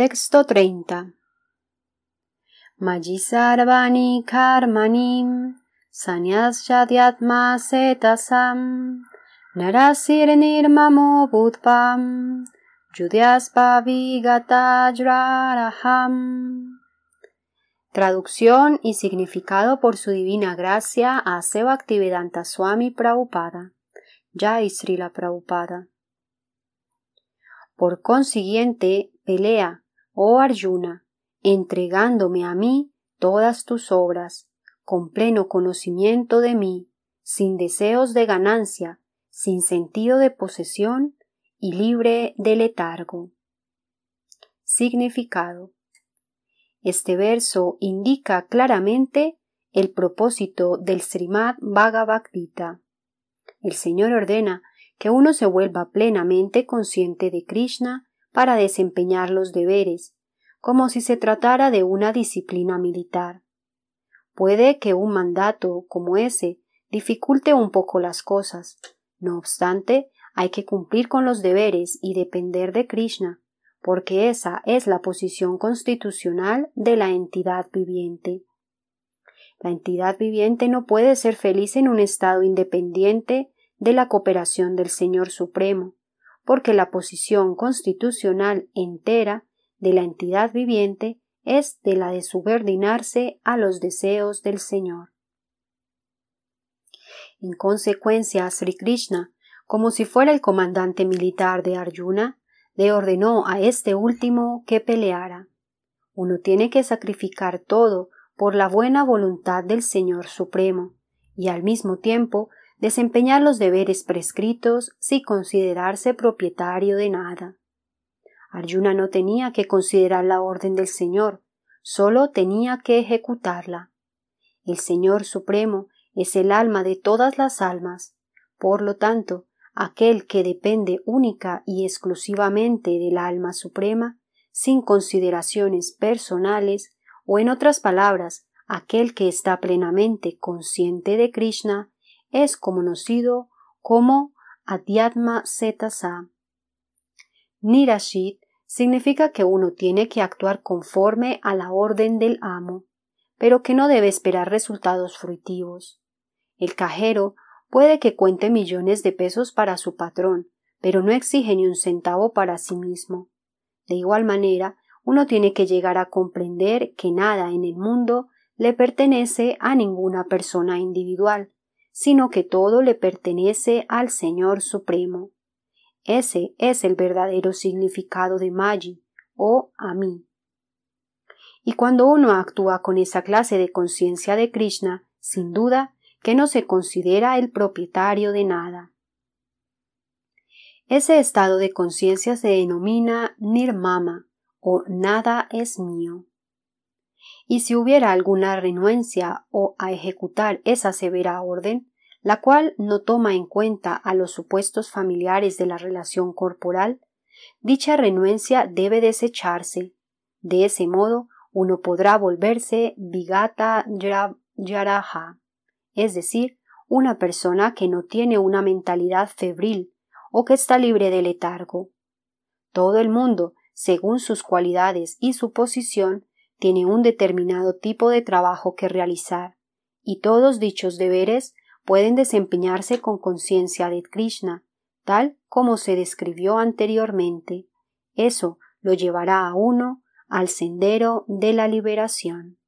Texto 30. Majisarvani karmanim sanyasyadhyatma setasam narasir nirmamo budpam Traducción y significado por su divina gracia a Seva Swami Prabhupada, Jai Srila Prabhupada. Por consiguiente, pelea, oh Arjuna, entregándome a mí todas tus obras, con pleno conocimiento de mí, sin deseos de ganancia, sin sentido de posesión y libre de letargo. Significado. Este verso indica claramente el propósito del Srimad Bhagavad Gita. El Señor ordena que uno se vuelva plenamente consciente de Krishna para desempeñar los deberes, como si se tratara de una disciplina militar. Puede que un mandato como ese dificulte un poco las cosas. No obstante, hay que cumplir con los deberes y depender de Krishna, porque esa es la posición constitucional de la entidad viviente. La entidad viviente no puede ser feliz en un estado independiente de la cooperación del Señor Supremo, porque la posición constitucional entera de la entidad viviente es de la de subordinarse a los deseos del Señor. En consecuencia, Sri Krishna, como si fuera el comandante militar de Arjuna, le ordenó a este último que peleara. Uno tiene que sacrificar todo por la buena voluntad del Señor Supremo y al mismo tiempo desempeñar los deberes prescritos sin considerarse propietario de nada. Arjuna no tenía que considerar la orden del Señor, solo tenía que ejecutarla. El Señor Supremo es el alma de todas las almas, por lo tanto, aquel que depende única y exclusivamente del alma suprema, sin consideraciones personales, o en otras palabras, aquel que está plenamente consciente de Krishna, es conocido como Adhyatma Setasa. Nirashit significa que uno tiene que actuar conforme a la orden del amo, pero que no debe esperar resultados fruitivos. El cajero puede que cuente millones de pesos para su patrón, pero no exige ni un centavo para sí mismo. De igual manera, uno tiene que llegar a comprender que nada en el mundo le pertenece a ninguna persona individual, sino que todo le pertenece al Señor Supremo. Ese es el verdadero significado de Maji, o a mí. Y cuando uno actúa con esa clase de conciencia de Krishna, sin duda que no se considera el propietario de nada. Ese estado de conciencia se denomina nirmama o nada es mío y si hubiera alguna renuencia o a ejecutar esa severa orden, la cual no toma en cuenta a los supuestos familiares de la relación corporal, dicha renuencia debe desecharse. De ese modo, uno podrá volverse vigata yaraja, es decir, una persona que no tiene una mentalidad febril o que está libre de letargo. Todo el mundo, según sus cualidades y su posición, tiene un determinado tipo de trabajo que realizar, y todos dichos deberes pueden desempeñarse con conciencia de Krishna, tal como se describió anteriormente. Eso lo llevará a uno al sendero de la liberación.